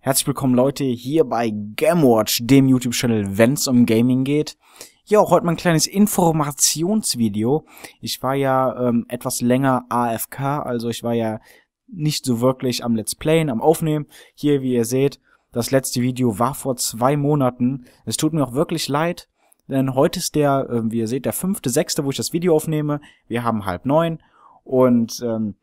Herzlich willkommen Leute hier bei Gamwatch, dem YouTube-Channel, wenn's um Gaming geht. Ja, auch heute mal ein kleines Informationsvideo. Ich war ja ähm, etwas länger AFK, also ich war ja nicht so wirklich am Let's Playen, am Aufnehmen. Hier, wie ihr seht, das letzte Video war vor zwei Monaten. Es tut mir auch wirklich leid, denn heute ist der, äh, wie ihr seht, der fünfte, sechste, wo ich das Video aufnehme. Wir haben halb neun und ähm,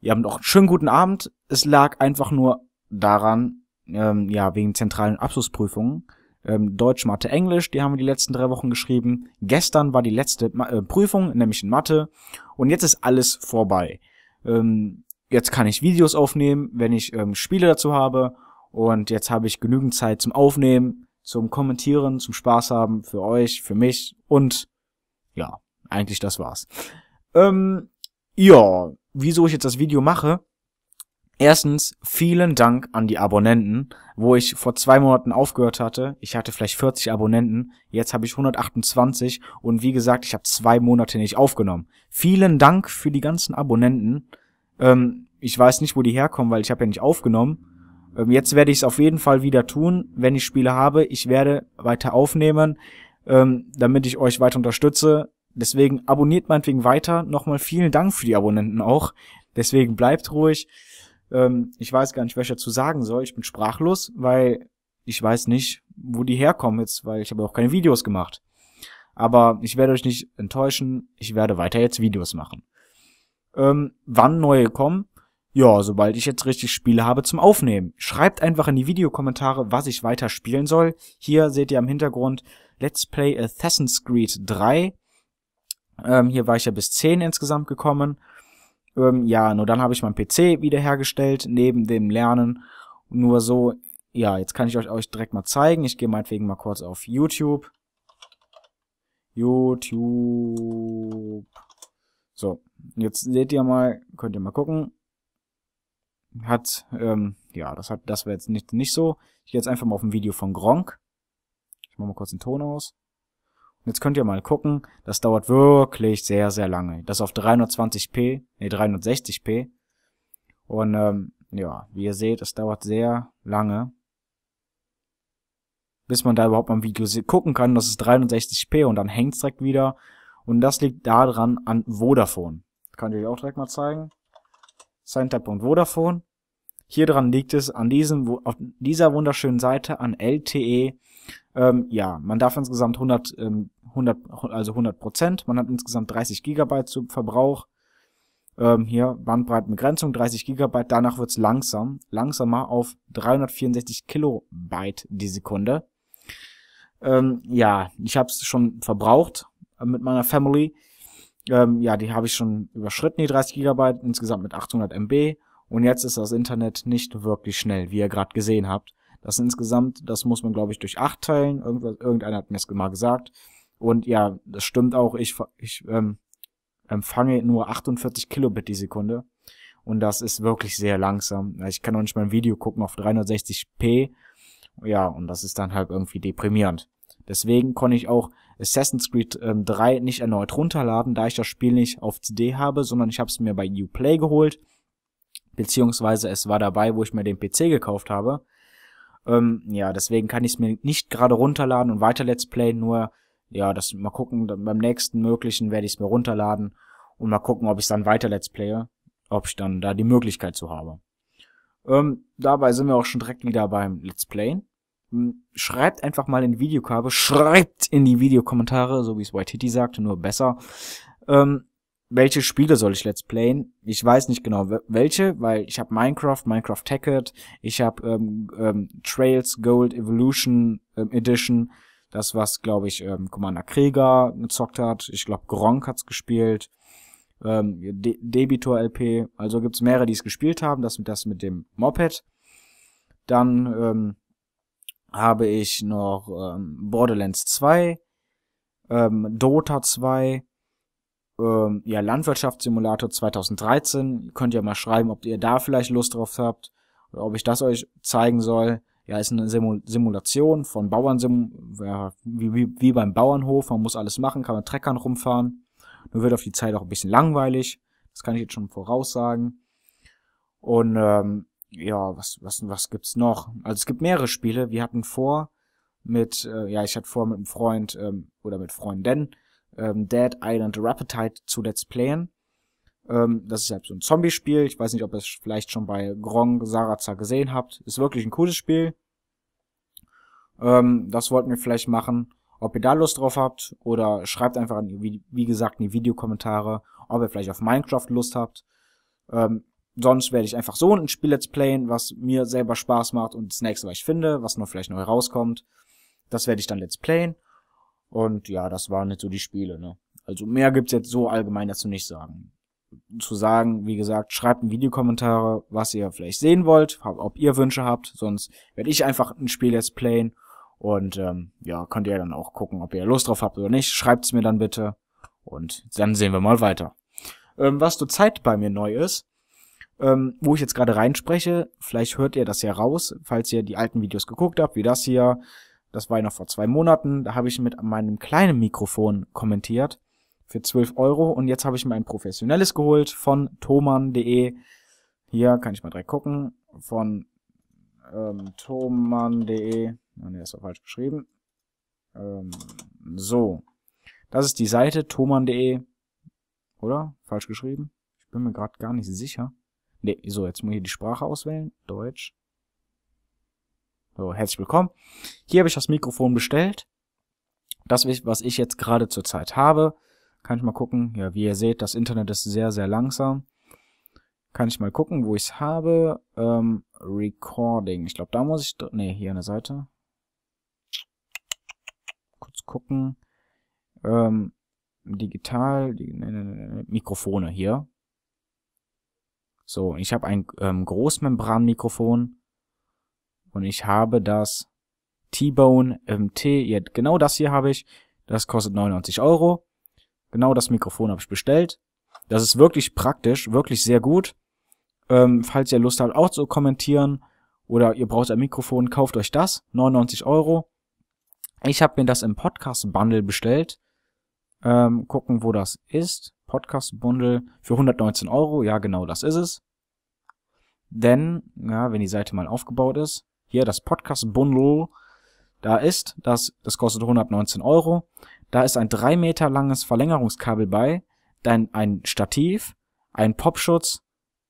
ihr habt auch einen schönen guten Abend. Es lag einfach nur daran, ähm, ja, wegen zentralen Abschlussprüfungen. Ähm, Deutsch, Mathe, Englisch, die haben wir die letzten drei Wochen geschrieben. Gestern war die letzte Ma äh, Prüfung, nämlich in Mathe. Und jetzt ist alles vorbei. Ähm, jetzt kann ich Videos aufnehmen, wenn ich ähm, Spiele dazu habe. Und jetzt habe ich genügend Zeit zum Aufnehmen, zum Kommentieren, zum Spaß haben für euch, für mich und ja, eigentlich das war's. Ähm, ja, wieso ich jetzt das Video mache? Erstens, vielen Dank an die Abonnenten, wo ich vor zwei Monaten aufgehört hatte. Ich hatte vielleicht 40 Abonnenten, jetzt habe ich 128 und wie gesagt, ich habe zwei Monate nicht aufgenommen. Vielen Dank für die ganzen Abonnenten. Ähm, ich weiß nicht, wo die herkommen, weil ich habe ja nicht aufgenommen. Ähm, jetzt werde ich es auf jeden Fall wieder tun, wenn ich Spiele habe. Ich werde weiter aufnehmen, ähm, damit ich euch weiter unterstütze. Deswegen abonniert meinetwegen weiter. Nochmal vielen Dank für die Abonnenten auch. Deswegen bleibt ruhig. Ähm, ich weiß gar nicht, was ich dazu sagen soll. Ich bin sprachlos, weil ich weiß nicht, wo die herkommen jetzt, weil ich habe auch keine Videos gemacht. Aber ich werde euch nicht enttäuschen. Ich werde weiter jetzt Videos machen. Ähm, wann neue kommen? Ja, sobald ich jetzt richtig Spiele habe zum Aufnehmen. Schreibt einfach in die Videokommentare, was ich weiter spielen soll. Hier seht ihr am Hintergrund Let's Play Assassin's Creed 3. Ähm, hier war ich ja bis 10 insgesamt gekommen. Ähm, ja, nur dann habe ich meinen PC wiederhergestellt, neben dem Lernen. Nur so, ja, jetzt kann ich euch, euch direkt mal zeigen. Ich gehe meinetwegen mal kurz auf YouTube. YouTube. So, jetzt seht ihr mal, könnt ihr mal gucken. Hat, ähm, ja, das hat, das wäre jetzt nicht, nicht so. Ich gehe jetzt einfach mal auf ein Video von Gronk. Ich mache mal kurz den Ton aus. Jetzt könnt ihr mal gucken, das dauert wirklich sehr, sehr lange. Das auf 320p, nee, 360p. Und ähm, ja, wie ihr seht, es dauert sehr lange, bis man da überhaupt mal ein Video gucken kann. Das ist 360p und dann hängt es direkt wieder. Und das liegt daran an Vodafone. Kann ich euch auch direkt mal zeigen. Center.vodafone. Hier dran liegt es an diesem, auf dieser wunderschönen Seite, an LTE. Ähm, ja, man darf insgesamt 100, ähm, 100, also 100 Prozent. Man hat insgesamt 30 Gigabyte zum Verbrauch. Ähm, hier Bandbreitenbegrenzung 30 Gigabyte. Danach wird's langsam, langsamer auf 364 Kilobyte die Sekunde. Ähm, ja, ich habe es schon verbraucht äh, mit meiner Family. Ähm, ja, die habe ich schon überschritten, die 30 Gigabyte, insgesamt mit 800 MB. Und jetzt ist das Internet nicht wirklich schnell, wie ihr gerade gesehen habt. Das insgesamt, das muss man, glaube ich, durch acht teilen. Irgendwas, irgendeiner hat mir es mal gesagt. Und ja, das stimmt auch. Ich, ich ähm, empfange nur 48 Kilobit die Sekunde. Und das ist wirklich sehr langsam. Ich kann auch nicht mal ein Video gucken auf 360p. Ja, und das ist dann halt irgendwie deprimierend. Deswegen konnte ich auch Assassin's Creed ähm, 3 nicht erneut runterladen, da ich das Spiel nicht auf CD habe, sondern ich habe es mir bei Uplay geholt beziehungsweise es war dabei, wo ich mir den PC gekauft habe. Ähm, ja, deswegen kann ich es mir nicht gerade runterladen und weiter Let's Play, nur, ja, das mal gucken, beim nächsten möglichen werde ich es mir runterladen und mal gucken, ob ich dann weiter Let's Playe, ob ich dann da die Möglichkeit zu habe. Ähm, dabei sind wir auch schon direkt wieder beim Let's Play. Hm, schreibt einfach mal in die Videokarbe, schreibt in die Videokommentare, so wie es White Hitty sagte, nur besser. Ähm, welche Spiele soll ich let's playen? Ich weiß nicht genau welche, weil ich habe Minecraft, Minecraft Hackett, ich habe ähm, ähm, Trails Gold Evolution ähm, Edition, das was glaube ich ähm, Commander Krieger gezockt hat, ich glaube Gronk hat's gespielt, ähm, De Debitor LP, also gibt's mehrere, die es gespielt haben, das mit das mit dem Moped. Dann ähm, habe ich noch ähm, Borderlands 2, ähm, Dota 2, ähm, ja, Landwirtschaftssimulator 2013. Ihr könnt ja mal schreiben, ob ihr da vielleicht Lust drauf habt oder ob ich das euch zeigen soll. Ja, ist eine Simul Simulation von Bauernsim, ja, wie, wie, wie beim Bauernhof. Man muss alles machen, kann mit Treckern rumfahren. Nur wird auf die Zeit auch ein bisschen langweilig. Das kann ich jetzt schon voraussagen. Und ähm, ja, was, was, was gibt's noch? Also es gibt mehrere Spiele. Wir hatten vor mit, äh, ja, ich hatte vor mit einem Freund ähm, oder mit Freundinnen ähm, Dead Island Rapatite zu Let's Playen. Ähm, das ist halt so ein Zombie-Spiel. Ich weiß nicht, ob ihr es vielleicht schon bei Grong Saraza gesehen habt. Ist wirklich ein cooles Spiel. Ähm, das wollten wir vielleicht machen. Ob ihr da Lust drauf habt oder schreibt einfach, in, wie, wie gesagt, in die Videokommentare, ob ihr vielleicht auf Minecraft Lust habt. Ähm, sonst werde ich einfach so ein Spiel Let's Playen, was mir selber Spaß macht und das nächste, was ich finde, was noch vielleicht neu rauskommt. Das werde ich dann Let's Playen. Und ja, das waren jetzt so die Spiele, ne? Also mehr gibt's jetzt so allgemein dazu nicht sagen. Zu sagen, wie gesagt, schreibt in Videokommentare, was ihr vielleicht sehen wollt, ob ihr Wünsche habt, sonst werde ich einfach ein Spiel jetzt playen und ähm, ja, könnt ihr dann auch gucken, ob ihr Lust drauf habt oder nicht. Schreibt's mir dann bitte und dann sehen wir mal weiter. Ähm, was Zeit bei mir neu ist, ähm, wo ich jetzt gerade reinspreche, vielleicht hört ihr das ja raus, falls ihr die alten Videos geguckt habt, wie das hier, das war ja noch vor zwei Monaten, da habe ich mit meinem kleinen Mikrofon kommentiert für 12 Euro und jetzt habe ich mir ein professionelles geholt von thoman.de. Hier kann ich mal direkt gucken. Von ähm, thoman.de. Oh, ah, ne, ist doch falsch geschrieben. Ähm, so. Das ist die Seite thoman.de. Oder? Falsch geschrieben? Ich bin mir gerade gar nicht sicher. Ne, so, jetzt muss ich hier die Sprache auswählen. Deutsch. So, herzlich willkommen. Hier habe ich das Mikrofon bestellt. Das, was ich jetzt gerade zurzeit habe, kann ich mal gucken. Ja, wie ihr seht, das Internet ist sehr, sehr langsam. Kann ich mal gucken, wo ich es habe. Ähm, Recording. Ich glaube, da muss ich... Ne, hier an der Seite. Kurz gucken. Ähm, digital. Die, ne, ne, ne, ne Mikrofone hier. So, ich habe ein ähm, Großmembranmikrofon. Und ich habe das T-Bone MT, ja, genau das hier habe ich. Das kostet 99 Euro. Genau das Mikrofon habe ich bestellt. Das ist wirklich praktisch, wirklich sehr gut. Ähm, falls ihr Lust habt, auch zu kommentieren oder ihr braucht ein Mikrofon, kauft euch das. 99 Euro. Ich habe mir das im Podcast Bundle bestellt. Ähm, gucken, wo das ist. Podcast Bundle für 119 Euro. Ja, genau das ist es. Denn, ja, wenn die Seite mal aufgebaut ist, hier das Podcast-Bundle da ist, das, das kostet 119 Euro. Da ist ein drei Meter langes Verlängerungskabel bei, dann ein Stativ, ein Popschutz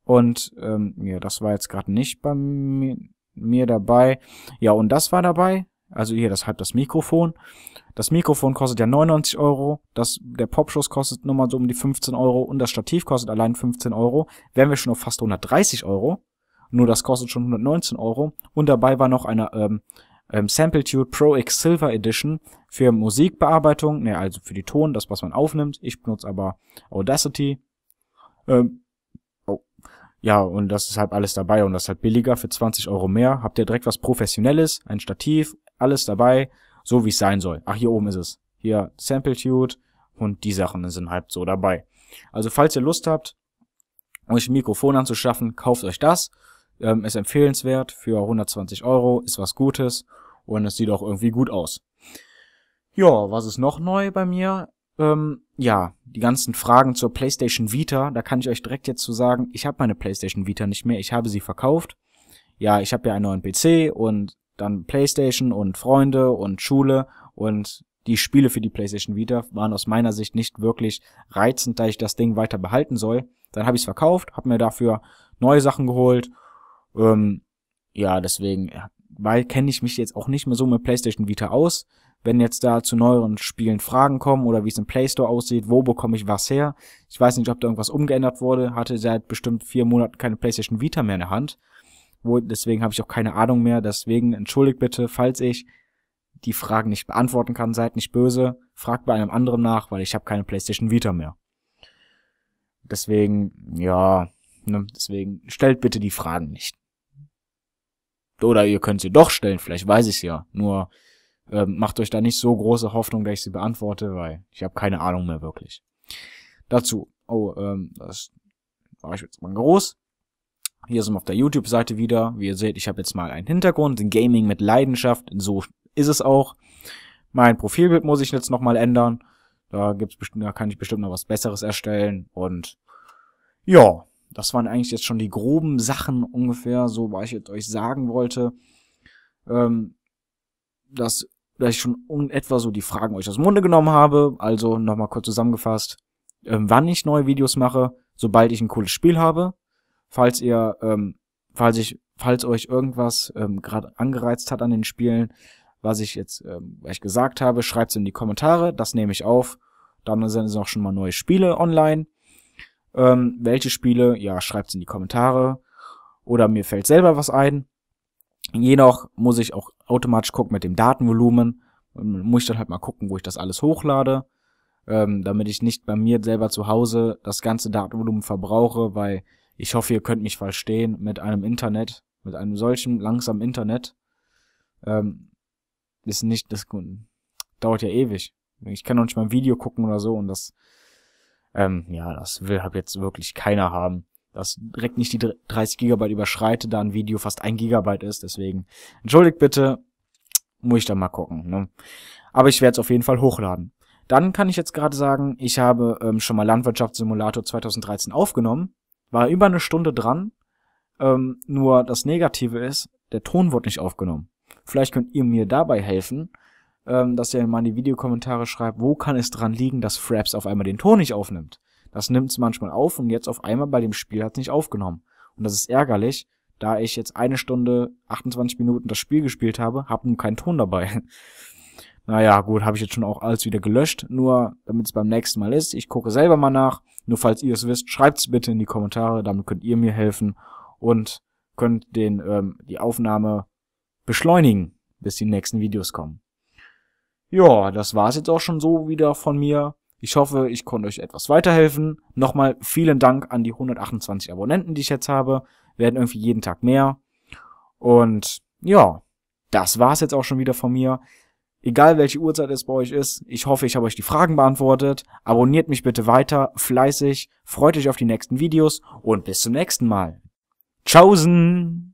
und ähm, ja, das war jetzt gerade nicht bei mir, mir dabei. Ja, und das war dabei. Also hier, das hat das Mikrofon. Das Mikrofon kostet ja 99 Euro. Das, der Popschuss kostet nochmal so um die 15 Euro und das Stativ kostet allein 15 Euro. Wären wir schon auf fast 130 Euro. Nur das kostet schon 119 Euro. Und dabei war noch eine ähm, ähm, Samplitude Pro X Silver Edition für Musikbearbeitung, ne, also für die Ton, das, was man aufnimmt. Ich benutze aber Audacity. Ähm, oh. Ja, und das ist halt alles dabei und das ist halt billiger für 20 Euro mehr. Habt ihr direkt was Professionelles, ein Stativ, alles dabei, so wie es sein soll. Ach, hier oben ist es. Hier Samplitude und die Sachen sind halt so dabei. Also falls ihr Lust habt, euch ein Mikrofon anzuschaffen, kauft euch das ähm, ist empfehlenswert für 120 Euro, ist was Gutes und es sieht auch irgendwie gut aus. Ja, was ist noch neu bei mir? Ähm, ja, die ganzen Fragen zur PlayStation Vita, da kann ich euch direkt jetzt zu so sagen, ich habe meine PlayStation Vita nicht mehr, ich habe sie verkauft. Ja, ich habe ja einen neuen PC und dann PlayStation und Freunde und Schule und die Spiele für die PlayStation Vita waren aus meiner Sicht nicht wirklich reizend, da ich das Ding weiter behalten soll. Dann habe ich es verkauft, habe mir dafür neue Sachen geholt ähm, ja, deswegen, weil kenne ich mich jetzt auch nicht mehr so mit PlayStation Vita aus. Wenn jetzt da zu neueren Spielen Fragen kommen oder wie es im Play Store aussieht, wo bekomme ich was her? Ich weiß nicht, ob da irgendwas umgeändert wurde. Hatte seit bestimmt vier Monaten keine PlayStation Vita mehr in der Hand. Wo, deswegen habe ich auch keine Ahnung mehr. Deswegen entschuldigt bitte, falls ich die Fragen nicht beantworten kann. Seid nicht böse. Fragt bei einem anderen nach, weil ich habe keine PlayStation Vita mehr. Deswegen, ja, ne, deswegen stellt bitte die Fragen nicht. Oder ihr könnt sie doch stellen, vielleicht weiß ich es ja. Nur ähm, macht euch da nicht so große Hoffnung, dass ich sie beantworte, weil ich habe keine Ahnung mehr wirklich. Dazu, oh, ähm, das war ich jetzt mal groß. Hier sind wir auf der YouTube-Seite wieder. Wie ihr seht, ich habe jetzt mal einen Hintergrund, ein Gaming mit Leidenschaft. So ist es auch. Mein Profilbild muss ich jetzt nochmal ändern. Da, gibt's, da kann ich bestimmt noch was Besseres erstellen. Und ja, das waren eigentlich jetzt schon die groben Sachen ungefähr, so was ich jetzt euch sagen wollte. Ähm, dass, dass ich schon etwa so die Fragen euch aus dem Munde genommen habe. Also nochmal kurz zusammengefasst, ähm, wann ich neue Videos mache, sobald ich ein cooles Spiel habe. Falls ihr, ähm, falls ich, falls euch irgendwas ähm, gerade angereizt hat an den Spielen, was ich jetzt, ähm, was ich gesagt habe, schreibt es in die Kommentare, das nehme ich auf. Dann sind es auch schon mal neue Spiele online. Ähm, welche Spiele? Ja, schreibt's in die Kommentare. Oder mir fällt selber was ein. Jedoch muss ich auch automatisch gucken mit dem Datenvolumen. Muss ich dann halt mal gucken, wo ich das alles hochlade. Ähm, damit ich nicht bei mir selber zu Hause das ganze Datenvolumen verbrauche, weil ich hoffe, ihr könnt mich verstehen mit einem Internet, mit einem solchen langsamen Internet. Ähm, ist nicht, das dauert ja ewig. Ich kann noch nicht mal ein Video gucken oder so und das ähm, ja, das will hab halt jetzt wirklich keiner haben. Dass direkt nicht die 30 Gigabyte überschreite, da ein Video fast ein Gigabyte ist. Deswegen, entschuldigt bitte, muss ich da mal gucken. Ne? Aber ich werde es auf jeden Fall hochladen. Dann kann ich jetzt gerade sagen, ich habe ähm, schon mal Landwirtschaftssimulator 2013 aufgenommen, war über eine Stunde dran. Ähm, nur das Negative ist, der Ton wurde nicht aufgenommen. Vielleicht könnt ihr mir dabei helfen, ähm, dass ihr mal in die Videokommentare schreibt, wo kann es dran liegen, dass Fraps auf einmal den Ton nicht aufnimmt. Das nimmt es manchmal auf und jetzt auf einmal bei dem Spiel hat es nicht aufgenommen. Und das ist ärgerlich, da ich jetzt eine Stunde 28 Minuten das Spiel gespielt habe, habe nun keinen Ton dabei. Naja, gut, habe ich jetzt schon auch alles wieder gelöscht, nur damit es beim nächsten Mal ist. Ich gucke selber mal nach. Nur falls ihr es wisst, schreibt es bitte in die Kommentare, damit könnt ihr mir helfen und könnt den ähm, die Aufnahme beschleunigen, bis die nächsten Videos kommen. Ja, das war's jetzt auch schon so wieder von mir. Ich hoffe, ich konnte euch etwas weiterhelfen. Nochmal vielen Dank an die 128 Abonnenten, die ich jetzt habe. Werden irgendwie jeden Tag mehr. Und ja, das war's jetzt auch schon wieder von mir. Egal welche Uhrzeit es bei euch ist, ich hoffe, ich habe euch die Fragen beantwortet. Abonniert mich bitte weiter, fleißig, freut euch auf die nächsten Videos und bis zum nächsten Mal. Tschaußen!